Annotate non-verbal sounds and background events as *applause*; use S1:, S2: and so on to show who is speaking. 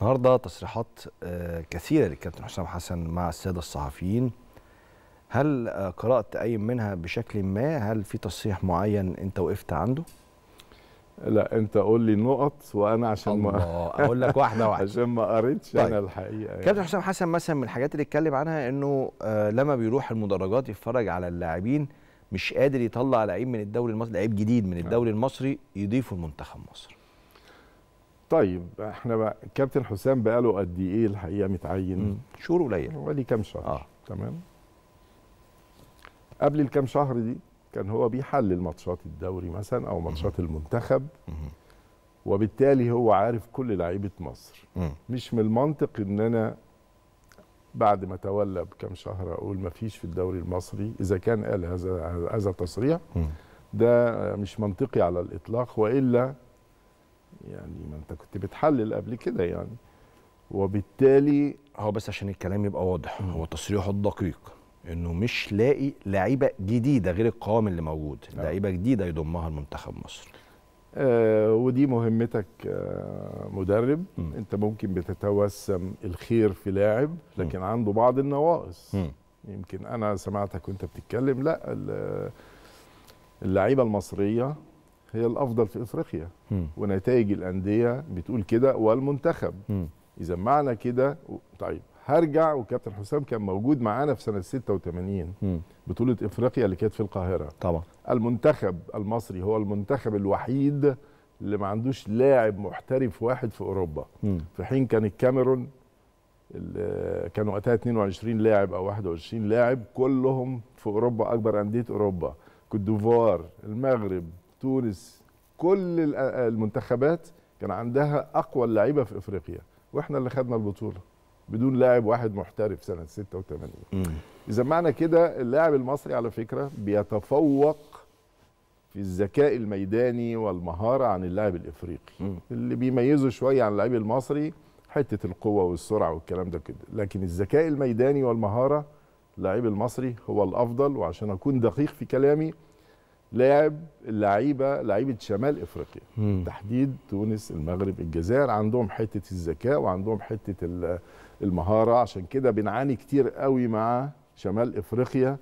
S1: النهارده تصريحات آه، كثيره للكابتن حسام حسن مع الساده الصحفيين هل آه، قرات اي منها بشكل ما هل في تصريح معين انت وقفت عنده لا انت قول لي نقط وانا عشان الله. ما اقول لك واحده واحده *laughs*
S2: عشان ما قريتش طيب. انا الحقيقه يعني. كابتن
S1: حسام حسن مثلا من الحاجات اللي اتكلم عنها انه آه، لما بيروح المدرجات يتفرج على اللاعبين مش قادر يطلع لعيب من الدوري المصري لعيب جديد من نعم. الدوري المصري يضيفه لمنتخب مصر طيب احنا
S2: بقى كابتن حسام بقاله قد ايه الحقيقه متعين؟ شهور قليله ولي كام شهر آه. تمام قبل الكام شهر دي كان هو بيحلل ماتشات الدوري مثلا او ماتشات المنتخب وبالتالي هو عارف كل لعيبه مصر مش من المنطق ان انا بعد ما تولى بكام شهر اقول ما فيش في الدوري المصري اذا كان قال هذا هذا التصريح ده مش منطقي على الاطلاق والا يعني ما انت كنت بتحلل قبل
S1: كده يعني وبالتالي هو بس عشان الكلام يبقى واضح هو تصريحه الدقيق انه مش لاقي لعيبه جديده غير القوام اللي موجود آه. لعيبه جديده يضمها المنتخب مصر آه ودي مهمتك آه مدرب
S2: م. انت ممكن بتتوسم الخير في لاعب لكن م. عنده بعض النواقص يمكن انا سمعتك وانت بتتكلم لا اللعيبه المصريه هي الافضل في افريقيا ونتائج الانديه بتقول كده والمنتخب اذا معنى كده طيب هرجع وكابتن حسام كان موجود معانا في سنه 86 بطوله افريقيا اللي كانت في القاهره طبعا المنتخب المصري هو المنتخب الوحيد اللي ما عندوش لاعب محترف واحد في اوروبا مم. في حين كان الكاميرون كان وقتها 22 لاعب او 21 لاعب كلهم في اوروبا اكبر انديه اوروبا كوت ديفوار المغرب تونس كل المنتخبات كان عندها اقوى اللعيبه في افريقيا واحنا اللي خدنا البطوله بدون لاعب واحد محترف سنه 86 اذا معنى كده اللاعب المصري على فكره بيتفوق في الذكاء الميداني والمهاره عن اللاعب الافريقي مم. اللي بيميزه شويه عن اللاعب المصري حته القوه والسرعه والكلام ده كده لكن الذكاء الميداني والمهاره اللاعب المصري هو الافضل وعشان اكون دقيق في كلامي لاعب اللعيبه لعيبه شمال افريقيا مم. تحديد تونس المغرب الجزائر عندهم حته الذكاء وعندهم حته المهاره عشان كده بنعاني كتير قوي مع شمال افريقيا